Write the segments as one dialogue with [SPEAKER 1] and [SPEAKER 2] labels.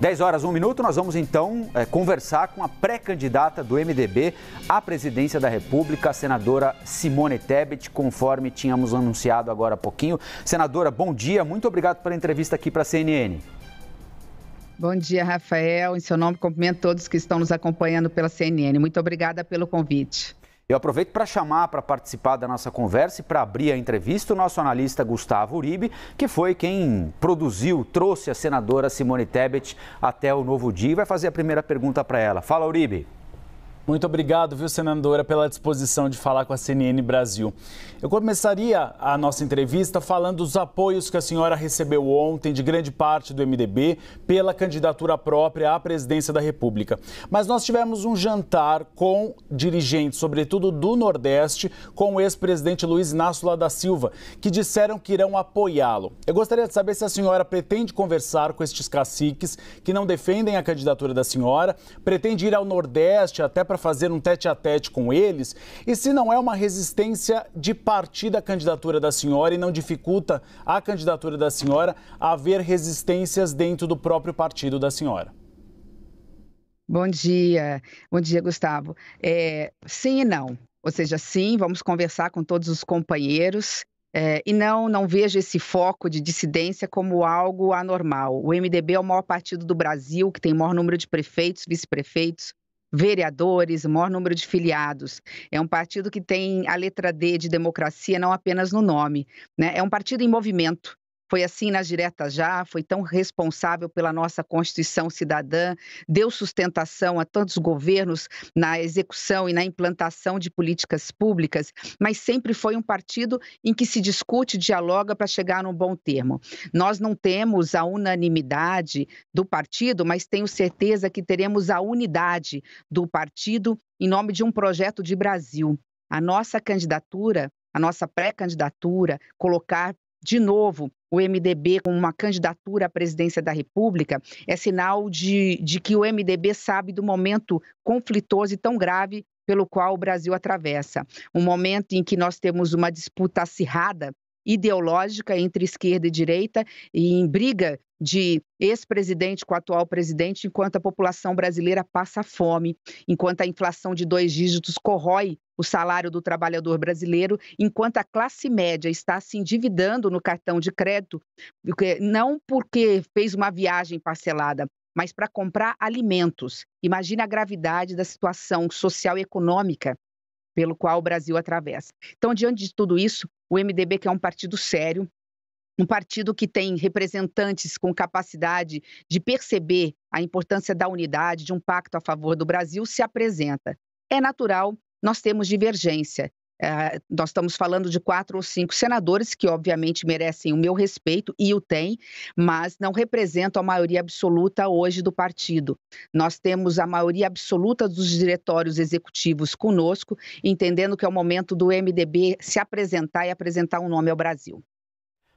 [SPEAKER 1] 10 horas, 1 minuto, nós vamos então é, conversar com a pré-candidata do MDB à presidência da República, a senadora Simone Tebet, conforme tínhamos anunciado agora há pouquinho. Senadora, bom dia, muito obrigado pela entrevista aqui para a CNN.
[SPEAKER 2] Bom dia, Rafael. Em seu nome, cumprimento todos que estão nos acompanhando pela CNN. Muito obrigada pelo convite.
[SPEAKER 1] Eu aproveito para chamar para participar da nossa conversa e para abrir a entrevista o nosso analista Gustavo Uribe, que foi quem produziu, trouxe a senadora Simone Tebet até o novo dia e vai fazer a primeira pergunta para ela. Fala, Uribe. Muito obrigado,
[SPEAKER 3] viu, senadora, pela disposição de falar com a CNN Brasil. Eu começaria a nossa entrevista falando dos apoios que a senhora recebeu ontem de grande parte do MDB pela candidatura própria à presidência da República. Mas nós tivemos um jantar com dirigentes, sobretudo do Nordeste, com o ex-presidente Luiz Inácio Lula da Silva, que disseram que irão apoiá-lo. Eu gostaria de saber se a senhora pretende conversar com estes caciques que não defendem a candidatura da senhora, pretende ir ao Nordeste até para para fazer um tete a tete com eles? E se não é uma resistência de partir da candidatura da senhora e não dificulta a candidatura da senhora haver resistências dentro do próprio partido da senhora?
[SPEAKER 2] Bom dia, bom dia, Gustavo. É, sim e não. Ou seja, sim, vamos conversar com todos os companheiros. É, e não, não vejo esse foco de dissidência como algo anormal. O MDB é o maior partido do Brasil, que tem o maior número de prefeitos, vice-prefeitos, vereadores, maior número de filiados. É um partido que tem a letra D de democracia não apenas no nome. Né? É um partido em movimento. Foi assim na direta já, foi tão responsável pela nossa Constituição cidadã, deu sustentação a tantos governos na execução e na implantação de políticas públicas, mas sempre foi um partido em que se discute, dialoga para chegar num bom termo. Nós não temos a unanimidade do partido, mas tenho certeza que teremos a unidade do partido em nome de um projeto de Brasil. A nossa candidatura, a nossa pré-candidatura, colocar de novo o MDB com uma candidatura à presidência da República é sinal de, de que o MDB sabe do momento conflitoso e tão grave pelo qual o Brasil atravessa. Um momento em que nós temos uma disputa acirrada ideológica entre esquerda e direita e em briga de ex-presidente com o atual presidente, enquanto a população brasileira passa fome, enquanto a inflação de dois dígitos corrói o salário do trabalhador brasileiro, enquanto a classe média está se endividando no cartão de crédito, não porque fez uma viagem parcelada, mas para comprar alimentos. Imagina a gravidade da situação social e econômica pelo qual o Brasil atravessa. Então, diante de tudo isso, o MDB, que é um partido sério, um partido que tem representantes com capacidade de perceber a importância da unidade, de um pacto a favor do Brasil, se apresenta. É natural, nós temos divergência. Eh, nós estamos falando de quatro ou cinco senadores que, obviamente, merecem o meu respeito e o têm, mas não representam a maioria absoluta hoje do partido. Nós temos a maioria absoluta dos diretórios executivos conosco, entendendo que é o momento do MDB se apresentar e apresentar um nome ao Brasil.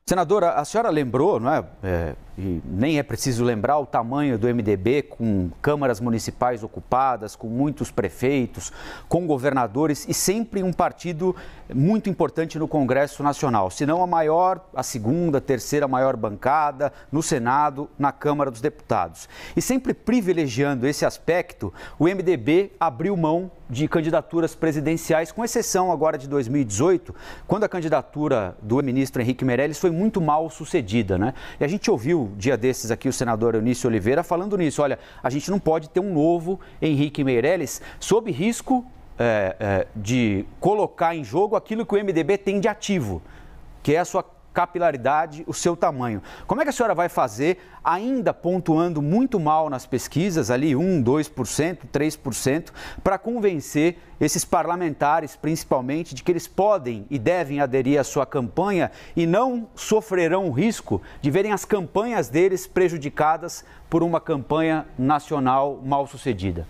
[SPEAKER 1] Senadora, a senhora lembrou, não é, é e nem é preciso lembrar o tamanho do MDB, com câmaras municipais ocupadas, com muitos prefeitos, com governadores e sempre um partido muito importante no Congresso Nacional, se não a maior, a segunda, terceira maior bancada no Senado, na Câmara dos Deputados. E sempre privilegiando esse aspecto, o MDB abriu mão de candidaturas presidenciais, com exceção agora de 2018, quando a candidatura do ministro Henrique Meirelles foi muito mal sucedida, né? E a gente ouviu dia desses aqui o senador Eunício Oliveira falando nisso. Olha, a gente não pode ter um novo Henrique Meirelles sob risco é, é, de colocar em jogo aquilo que o MDB tem de ativo, que é a sua capilaridade, o seu tamanho. Como é que a senhora vai fazer, ainda pontuando muito mal nas pesquisas, ali 1, 2%, 3%, para convencer esses parlamentares, principalmente, de que eles podem e devem aderir à sua campanha e não sofrerão o risco de verem as campanhas deles prejudicadas por uma campanha nacional mal sucedida?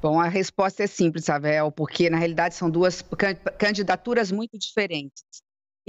[SPEAKER 2] Bom, a resposta é simples, Avel, porque na realidade são duas candidaturas muito diferentes.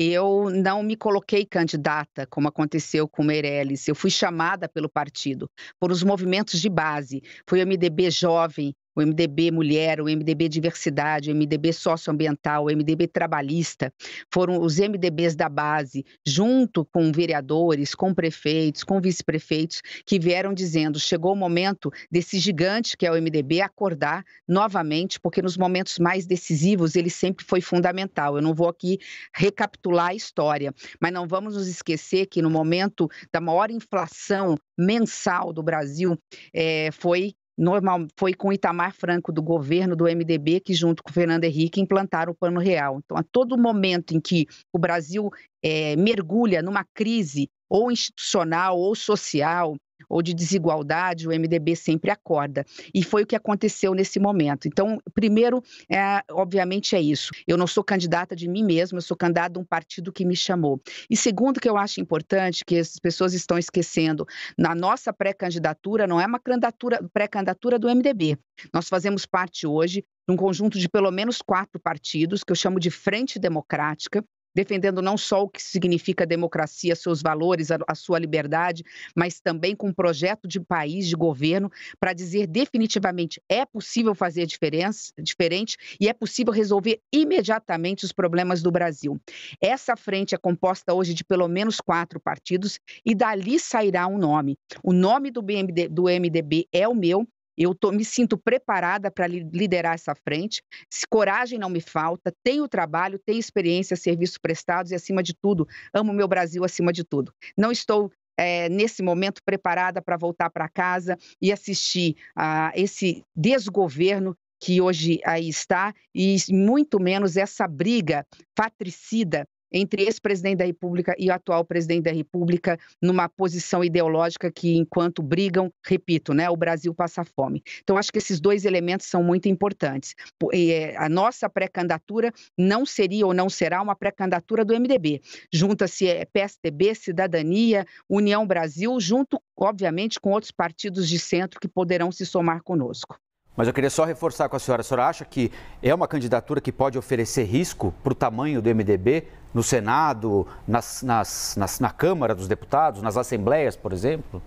[SPEAKER 2] Eu não me coloquei candidata, como aconteceu com Meirelles. Eu fui chamada pelo partido, por os movimentos de base. Foi o MDB jovem o MDB Mulher, o MDB Diversidade, o MDB Socioambiental, o MDB Trabalhista, foram os MDBs da base, junto com vereadores, com prefeitos, com vice-prefeitos, que vieram dizendo: chegou o momento desse gigante que é o MDB acordar novamente, porque nos momentos mais decisivos ele sempre foi fundamental. Eu não vou aqui recapitular a história, mas não vamos nos esquecer que no momento da maior inflação mensal do Brasil, é, foi normal foi com Itamar Franco do governo do MDB que junto com Fernando Henrique implantaram o Plano Real. Então, a todo momento em que o Brasil é, mergulha numa crise ou institucional ou social ou de desigualdade, o MDB sempre acorda. E foi o que aconteceu nesse momento. Então, primeiro, é, obviamente, é isso. Eu não sou candidata de mim mesma, eu sou candidata de um partido que me chamou. E segundo, que eu acho importante, que as pessoas estão esquecendo, na nossa pré-candidatura, não é uma candidatura, pré-candidatura do MDB. Nós fazemos parte hoje de um conjunto de pelo menos quatro partidos, que eu chamo de Frente Democrática, defendendo não só o que significa democracia, seus valores, a, a sua liberdade, mas também com um projeto de país, de governo, para dizer definitivamente é possível fazer diferença, diferente e é possível resolver imediatamente os problemas do Brasil. Essa frente é composta hoje de pelo menos quatro partidos e dali sairá um nome. O nome do, BMD, do MDB é o meu eu tô, me sinto preparada para liderar essa frente. Coragem não me falta, tenho trabalho, tenho experiência, serviços prestados e, acima de tudo, amo meu Brasil acima de tudo. Não estou é, nesse momento preparada para voltar para casa e assistir a esse desgoverno que hoje aí está e muito menos essa briga patricida entre ex-presidente da República e o atual presidente da República numa posição ideológica que, enquanto brigam, repito, né, o Brasil passa fome. Então, acho que esses dois elementos são muito importantes. É, a nossa pré-candidatura não seria ou não será uma pré-candidatura do MDB. Junta-se é, PSDB, Cidadania, União Brasil, junto, obviamente, com outros partidos de centro que poderão se somar conosco.
[SPEAKER 1] Mas eu queria só reforçar com a senhora. A senhora acha que é uma candidatura que pode oferecer risco para o tamanho do MDB no Senado, nas, nas, nas, na Câmara dos Deputados, nas assembleias, por exemplo?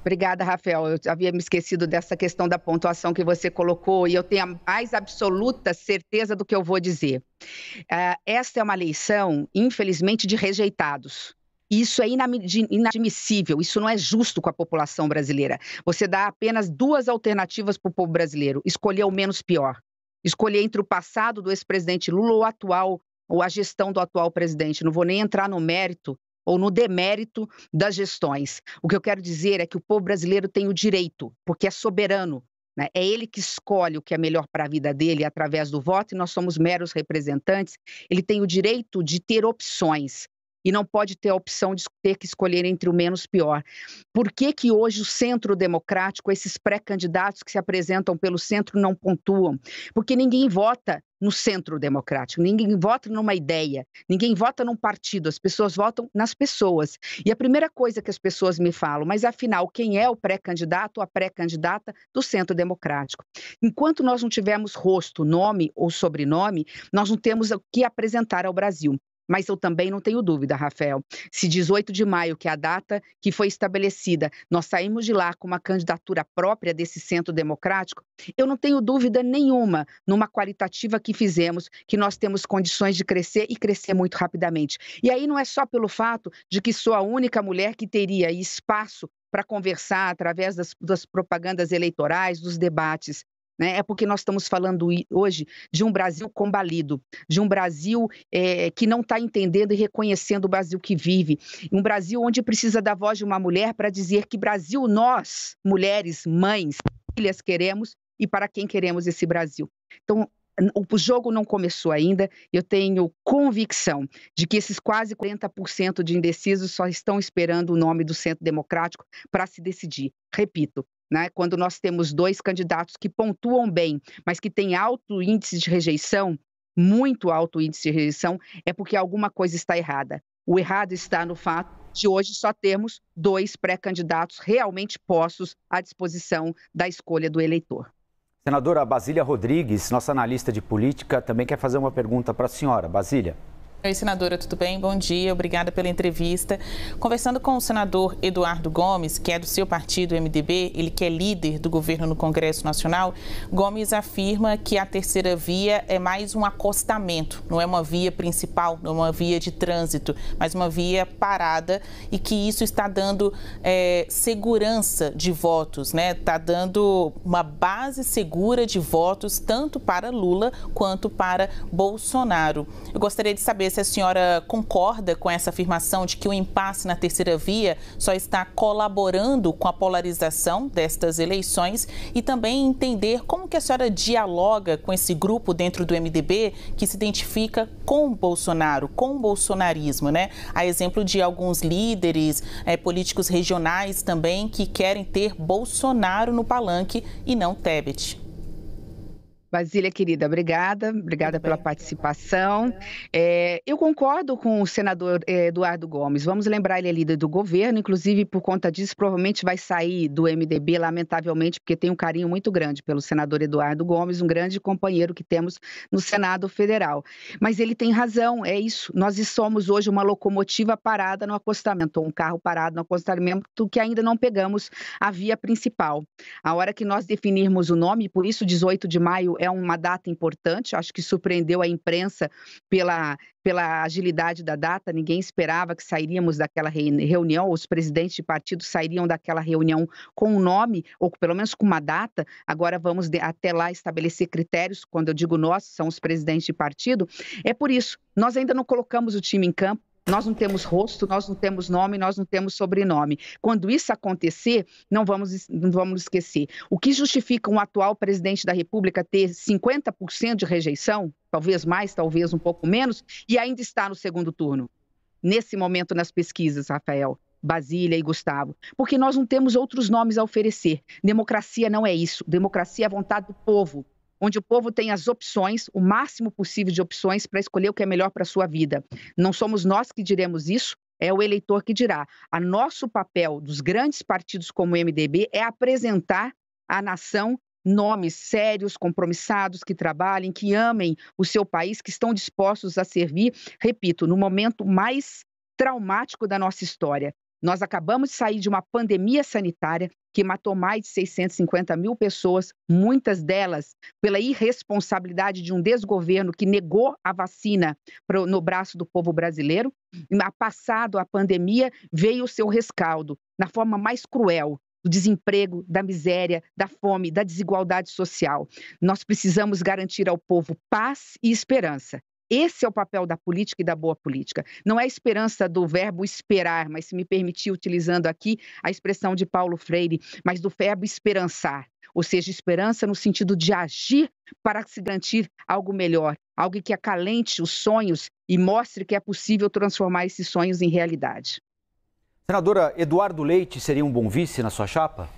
[SPEAKER 2] Obrigada, Rafael. Eu havia me esquecido dessa questão da pontuação que você colocou e eu tenho a mais absoluta certeza do que eu vou dizer. Uh, esta é uma eleição, infelizmente, de rejeitados. Isso é inadmissível, isso não é justo com a população brasileira. Você dá apenas duas alternativas para o povo brasileiro: escolher o menos pior. Escolher entre o passado do ex-presidente Lula ou atual, ou a gestão do atual presidente. Não vou nem entrar no mérito ou no demérito das gestões. O que eu quero dizer é que o povo brasileiro tem o direito, porque é soberano. Né? É ele que escolhe o que é melhor para a vida dele através do voto e nós somos meros representantes. Ele tem o direito de ter opções e não pode ter a opção de ter que escolher entre o menos pior. Por que, que hoje o centro democrático, esses pré-candidatos que se apresentam pelo centro, não pontuam? Porque ninguém vota no centro democrático. Ninguém vota numa ideia, ninguém vota num partido, as pessoas votam nas pessoas. E a primeira coisa que as pessoas me falam, mas afinal, quem é o pré-candidato ou a pré-candidata do centro democrático? Enquanto nós não tivermos rosto, nome ou sobrenome, nós não temos o que apresentar ao Brasil. Mas eu também não tenho dúvida, Rafael, se 18 de maio, que é a data que foi estabelecida, nós saímos de lá com uma candidatura própria desse centro democrático, eu não tenho dúvida nenhuma numa qualitativa que fizemos que nós temos condições de crescer e crescer muito rapidamente. E aí não é só pelo fato de que sou a única mulher que teria espaço para conversar através das, das, propagandas eleitorais, dos debates. Né? É porque nós estamos falando hoje de um Brasil combalido, de um Brasil é, que não está entendendo e reconhecendo o Brasil que vive, um Brasil onde precisa da voz de uma mulher para dizer que Brasil nós, mulheres, mães, filhas queremos e para quem queremos esse Brasil. Então, o jogo não começou ainda. Eu tenho convicção de que esses quase 40% de indecisos só estão esperando o nome do Centro Democrático para se decidir. Repito, né? Quando nós temos dois candidatos que pontuam bem, mas que têm alto índice de rejeição, muito alto índice de rejeição, é porque alguma coisa está errada. O errado está no fato de hoje só termos dois pré-candidatos realmente postos à disposição da escolha do eleitor.
[SPEAKER 1] Senadora Basília Rodrigues, nossa analista de política, também quer fazer uma pergunta para a senhora. Basília.
[SPEAKER 4] Oi, senadora, tudo bem? Bom dia, obrigada pela entrevista. Conversando com o senador Eduardo Gomes, que é do seu partido, MDB, ele que é líder do governo no Congresso Nacional, Gomes afirma que a terceira via é mais um acostamento, não é uma via principal, não é uma via de trânsito, mas uma via parada e que isso está dando é, segurança de votos, né? Está dando uma base segura de votos tanto para Lula quanto para Bolsonaro. Eu gostaria de saber saber se a senhora concorda com essa afirmação de que o impasse na terceira via só está colaborando com a polarização destas eleições e também entender como que a senhora dialoga com esse grupo dentro do MDB que se identifica com Bolsonaro, com o bolsonarismo, né? A exemplo de alguns líderes é, políticos regionais também que querem ter Bolsonaro no palanque e não Tebet. Basília,
[SPEAKER 2] querida, obrigada, obrigada pela participação. É, eu concordo com o senador é, Eduardo Gomes, vamos lembrar, ele é líder do governo, inclusive por conta disso, provavelmente vai sair do MDB, lamentavelmente, porque tem um carinho muito grande pelo senador Eduardo Gomes, um grande companheiro que temos no Senado Federal. Mas ele tem razão, é isso. Nós somos hoje uma locomotiva parada no acostamento, ou um carro parado no acostamento que ainda não pegamos a via principal. A hora que nós definirmos o nome, por isso 18 de maio é é uma data importante, acho que surpreendeu a imprensa pela, pela agilidade da data, ninguém esperava que sairíamos daquela reunião, os presidentes de partido sairiam daquela reunião com um nome, ou pelo menos com uma data, agora vamos até lá estabelecer critérios, quando eu digo nós, são os presidentes de partido, é por isso, nós ainda não colocamos o time em campo, nós não temos rosto, nós não temos nome, nós não temos sobrenome. Quando isso acontecer, não vamos, não vamos esquecer. O que justifica um atual presidente da República ter 50% de rejeição, talvez mais, talvez um pouco menos, e ainda está no segundo turno? Nesse momento nas pesquisas, Rafael. Basília e Gustavo, porque nós não temos outros nomes a oferecer. Democracia não é isso. Democracia é a vontade do povo onde o povo tem as opções, o máximo possível de opções para escolher o que é melhor para a sua vida. Não somos nós que diremos isso, é o eleitor que dirá. A nosso papel dos grandes partidos como o MDB é apresentar à nação nomes sérios, compromissados, que trabalhem, que amem o seu país, que estão dispostos a servir, repito, no momento mais traumático da nossa história. Nós acabamos de sair de uma pandemia sanitária que matou mais de 650 mil pessoas, muitas delas pela irresponsabilidade de um desgoverno que negou a vacina no braço do povo brasileiro. Hum, passado a pandemia, veio o seu rescaldo, na forma mais cruel, do desemprego, da miséria, da fome, da desigualdade social. Nós precisamos garantir ao povo paz e esperança. Esse é o papel da política e da boa política. Não é a esperança do verbo esperar, mas se me permitir, utilizando aqui a expressão de Paulo Freire, mas do verbo esperançar, ou seja, esperança no sentido de agir para se garantir algo melhor, algo que acalente os sonhos e mostre que é possível transformar esses sonhos em realidade.
[SPEAKER 1] Senadora, Eduardo Leite seria um bom vice na sua chapa?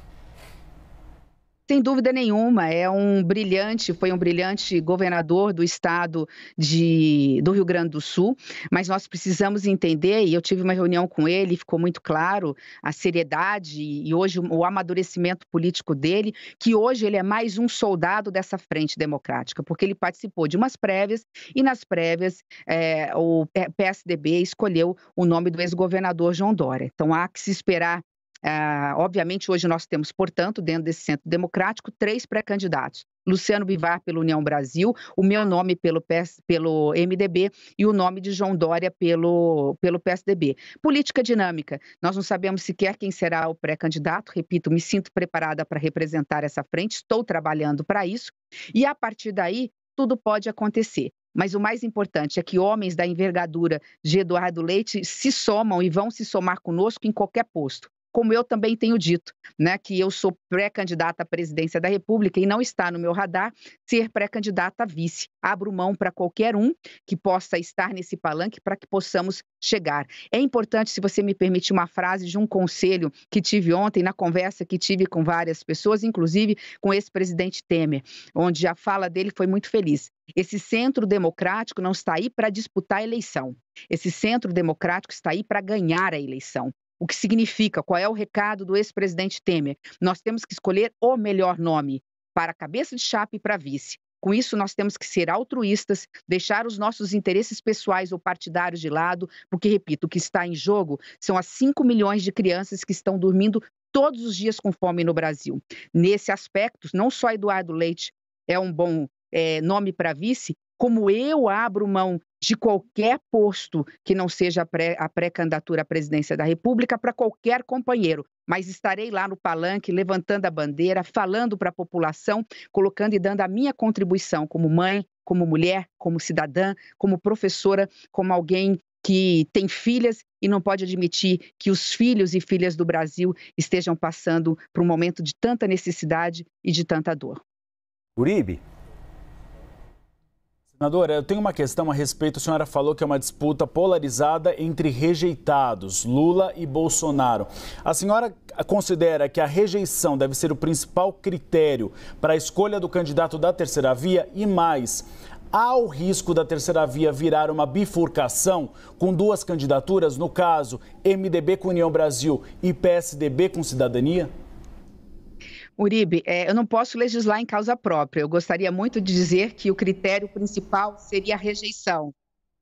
[SPEAKER 2] Sem dúvida nenhuma, é um brilhante, foi um brilhante governador do estado de, do Rio Grande do Sul, mas nós precisamos entender, e eu tive uma reunião com ele, ficou muito claro a seriedade e hoje o amadurecimento político dele, que hoje ele é mais um soldado dessa frente democrática, porque ele participou de umas prévias e nas prévias é, o PSDB escolheu o nome do ex-governador João Dória. Então há que se esperar ah, obviamente, hoje nós temos, portanto, dentro desse centro democrático, três pré-candidatos. Luciano Bivar pelo União Brasil, o meu nome pelo, PS, pelo MDB e o nome de João Dória pelo, pelo PSDB. Política dinâmica. Nós não sabemos sequer quem será o pré-candidato. Repito, me sinto preparada para representar essa frente, estou trabalhando para isso. E a partir daí, tudo pode acontecer. Mas o mais importante é que homens da envergadura de Eduardo Leite se somam e vão se somar conosco em qualquer posto como eu também tenho dito, né, que eu sou pré-candidata à presidência da República e não está no meu radar ser pré-candidata a vice. Abro mão para qualquer um que possa estar nesse palanque para que possamos chegar. É importante, se você me permite, uma frase de um conselho que tive ontem na conversa que tive com várias pessoas, inclusive com esse presidente Temer, onde a fala dele foi muito feliz. Esse centro democrático não está aí para disputar a eleição. Esse centro democrático está aí para ganhar a eleição o que significa, qual é o recado do ex-presidente Temer. Nós temos que escolher o melhor nome para a cabeça de chapa e para vice. Com isso, nós temos que ser altruístas, deixar os nossos interesses pessoais ou partidários de lado, porque, repito, o que está em jogo são as 5 milhões de crianças que estão dormindo todos os dias com fome no Brasil. Nesse aspecto, não só Eduardo Leite é um bom é, nome para vice, como eu abro mão de qualquer posto que não seja a pré-candidatura à presidência da República para qualquer companheiro, mas estarei lá no palanque levantando a bandeira, falando para a população, colocando e dando a minha contribuição como mãe, como mulher, como cidadã, como professora, como alguém que tem filhas e não pode admitir que os filhos e filhas do Brasil estejam passando por um momento de tanta necessidade e de tanta dor.
[SPEAKER 1] Uribe,
[SPEAKER 3] Senadora, eu tenho uma questão a respeito. A senhora falou que é uma disputa polarizada entre rejeitados, Lula e Bolsonaro. A senhora considera que a rejeição deve ser o principal critério para a escolha do candidato da terceira via? E mais, há o risco da terceira via virar uma bifurcação com duas candidaturas, no caso, MDB com União Brasil e PSDB com Cidadania?
[SPEAKER 2] Uribe, é, eu não posso legislar em causa própria. Eu gostaria muito de dizer que o critério principal seria a rejeição,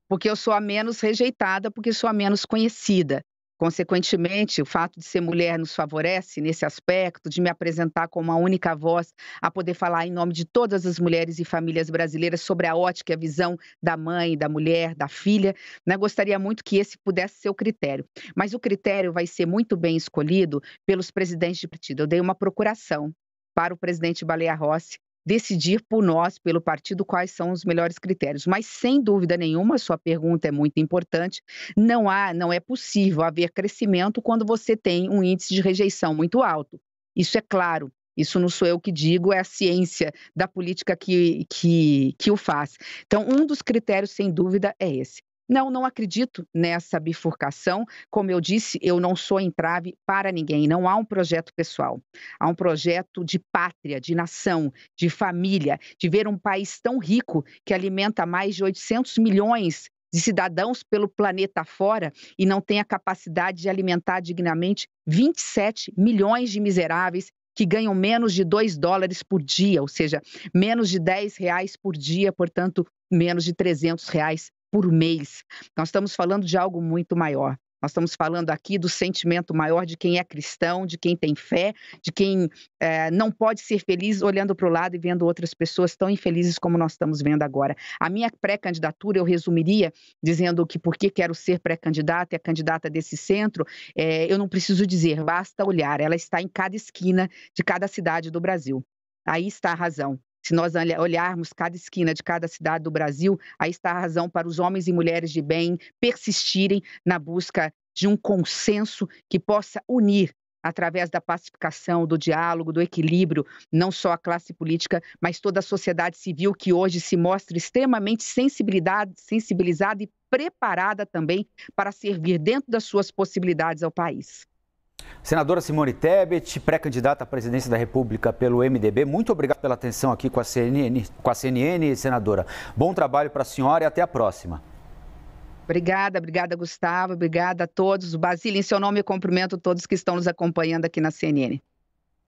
[SPEAKER 2] porque eu sou a menos rejeitada, porque sou a menos conhecida. Consequentemente, o fato de ser mulher nos favorece nesse aspecto, de me apresentar como a única voz a poder falar em nome de todas as mulheres e famílias brasileiras sobre a ótica e a visão da mãe, da mulher, da filha. Né? Gostaria muito que esse pudesse ser o critério. Mas o critério vai ser muito bem escolhido pelos presidentes de partido. Eu dei uma procuração para o presidente Baleia Rossi, decidir por nós, pelo partido, quais são os melhores critérios. Mas, sem dúvida nenhuma, sua pergunta é muito importante. Não há, não é possível haver crescimento quando você tem um índice de rejeição muito alto. Isso é claro. Isso não sou eu que digo, é a ciência da política que, que, que o faz. Então, um dos critérios, sem dúvida, é esse. Não, não acredito nessa bifurcação. Como eu disse, eu não sou entrave para ninguém. Não há um projeto pessoal. Há um projeto de pátria, de nação, de família, de ver um país tão rico que alimenta mais de 800 milhões de cidadãos pelo planeta fora e não tem a capacidade de alimentar dignamente 27 milhões de miseráveis que ganham menos de 2 dólares por dia, ou seja, menos de 10 reais por dia, portanto, menos de 300 reais por mês. Nós estamos falando de algo muito maior. Nós estamos falando aqui do sentimento maior de quem é cristão, de quem tem fé, de quem é, não pode ser feliz olhando para o lado e vendo outras pessoas tão infelizes como nós estamos vendo agora. A minha pré-candidatura eu resumiria dizendo que porque quero ser pré-candidata e a candidata desse centro, é, eu não preciso dizer, basta olhar. Ela está em cada esquina de cada cidade do Brasil. Aí está a razão. Se nós olharmos cada esquina de cada cidade do Brasil, aí está a razão para os homens e mulheres de bem persistirem na busca de um consenso que possa unir através da pacificação, do diálogo, do equilíbrio, não só a classe política, mas toda a sociedade civil que hoje se mostra extremamente sensibilizada e preparada também para servir dentro das suas possibilidades ao país.
[SPEAKER 1] Senadora Simone Tebet, pré-candidata à presidência da República pelo MDB, muito obrigado pela atenção aqui com a CNN, com a CNN senadora. Bom trabalho para a senhora e até a próxima.
[SPEAKER 2] Obrigada, obrigada, Gustavo, obrigada a todos. Basílio, em seu nome, eu cumprimento todos que estão nos acompanhando aqui na CNN.